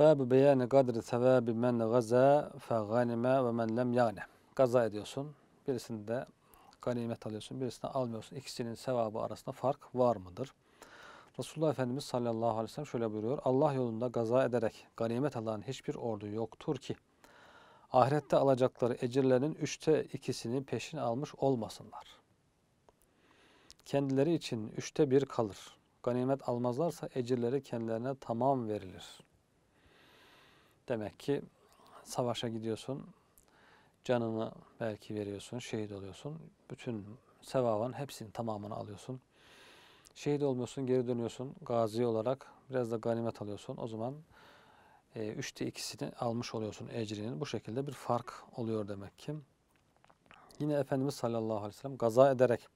Babu beyani kadri sevabi men gaza fe ganime ve men lem yane. Gaza ediyorsun. Birisinde ganimet alıyorsun, birisinde almıyorsun. İkisinin sevabı arasında fark var mıdır? Resulullah Efendimiz sallallahu aleyhi ve sellem şöyle buyuruyor. Allah yolunda gaza ederek ganimet alan hiçbir ordu yoktur ki ahirette alacakları ecirlerin üçte ikisini peşin almış olmasınlar. Kendileri için üçte bir kalır. Ganimet almazlarsa ecirleri kendilerine tamam verilir. Demek ki savaşa gidiyorsun, canını belki veriyorsun, şehit oluyorsun. Bütün sevabın hepsinin tamamını alıyorsun. Şehit olmuyorsun, geri dönüyorsun. Gazi olarak biraz da ganimet alıyorsun. O zaman e, üçte ikisini almış oluyorsun ecrinin. Bu şekilde bir fark oluyor demek ki. Yine Efendimiz sallallahu aleyhi ve sellem gaza ederek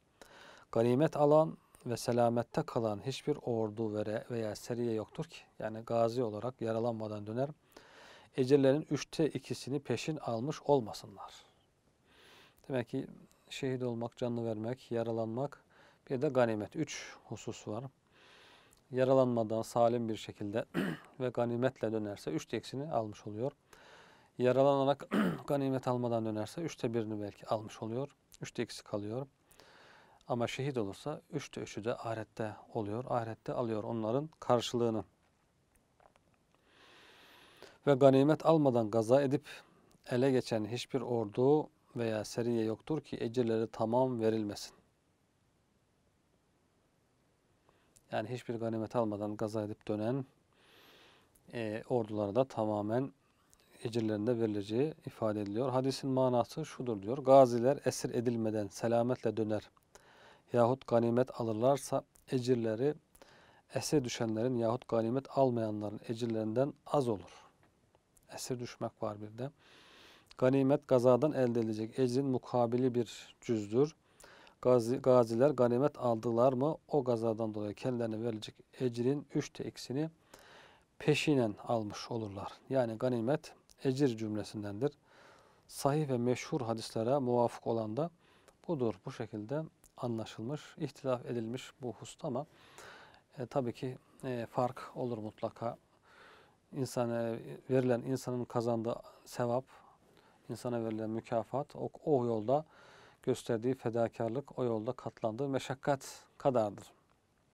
ganimet alan ve selamette kalan hiçbir ordu veya seriye yoktur ki. Yani gazi olarak yaralanmadan döner ecellerin üçte ikisini peşin almış olmasınlar. Demek ki şehit olmak, canlı vermek, yaralanmak bir de ganimet. Üç husus var. Yaralanmadan salim bir şekilde ve ganimetle dönerse üçte ikisini almış oluyor. Yaralanarak ganimet almadan dönerse üçte birini belki almış oluyor. Üçte ikisi kalıyor. Ama şehit olursa üçte üçü de ahirette oluyor. Ahirette alıyor onların karşılığını. Ve ganimet almadan gaza edip ele geçen hiçbir ordu veya seriye yoktur ki ecirleri tamam verilmesin. Yani hiçbir ganimet almadan gaza edip dönen e, ordulara da tamamen ecirlerinde verileceği ifade ediliyor. Hadisin manası şudur diyor. Gaziler esir edilmeden selametle döner yahut ganimet alırlarsa ecirleri esir düşenlerin yahut ganimet almayanların ecirlerinden az olur esir düşmek var bir de. Ganimet gazadan elde edilecek ecrin mukabili bir cüzdür. Gazi, gaziler ganimet aldılar mı o gazadan dolayı kendilerine verilecek ecrin üçte ikisini peşinen almış olurlar. Yani ganimet ecir cümlesindendir. Sahih ve meşhur hadislere muvafık olan da budur. Bu şekilde anlaşılmış, ihtilaf edilmiş bu hususta ama e, tabii ki e, fark olur mutlaka insana verilen insanın kazandığı sevap, insana verilen mükafat o, o yolda gösterdiği fedakarlık, o yolda katlandığı meşakkat kadardır.